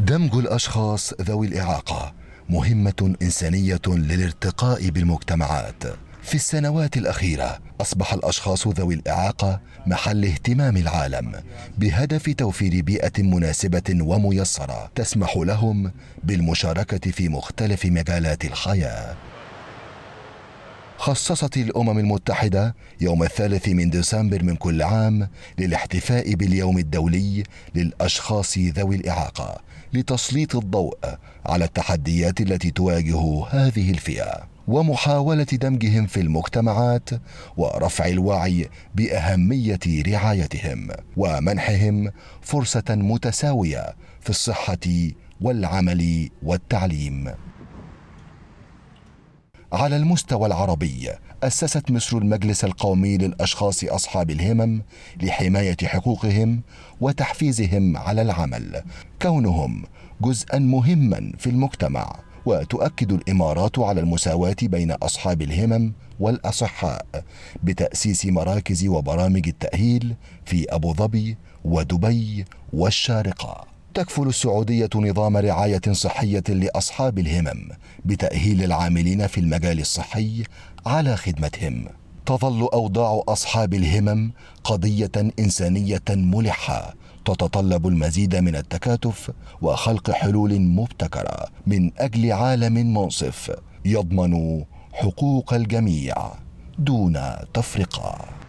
دمج الاشخاص ذوي الاعاقه مهمه انسانيه للارتقاء بالمجتمعات في السنوات الاخيره اصبح الاشخاص ذوي الاعاقه محل اهتمام العالم بهدف توفير بيئه مناسبه وميسره تسمح لهم بالمشاركه في مختلف مجالات الحياه خصصت الأمم المتحدة يوم الثالث من ديسمبر من كل عام للاحتفاء باليوم الدولي للأشخاص ذوي الإعاقة لتسليط الضوء على التحديات التي تواجه هذه الفئة ومحاولة دمجهم في المجتمعات ورفع الوعي بأهمية رعايتهم ومنحهم فرصة متساوية في الصحة والعمل والتعليم على المستوى العربي أسست مصر المجلس القومي للأشخاص أصحاب الهمم لحماية حقوقهم وتحفيزهم على العمل كونهم جزءا مهما في المجتمع وتؤكد الإمارات على المساواة بين أصحاب الهمم والأصحاء بتأسيس مراكز وبرامج التأهيل في أبو ظبي ودبي والشارقة تكفل السعودية نظام رعاية صحية لأصحاب الهمم بتأهيل العاملين في المجال الصحي على خدمتهم. تظل أوضاع أصحاب الهمم قضية إنسانية ملحة تتطلب المزيد من التكاتف وخلق حلول مبتكرة من أجل عالم منصف يضمن حقوق الجميع دون تفرقه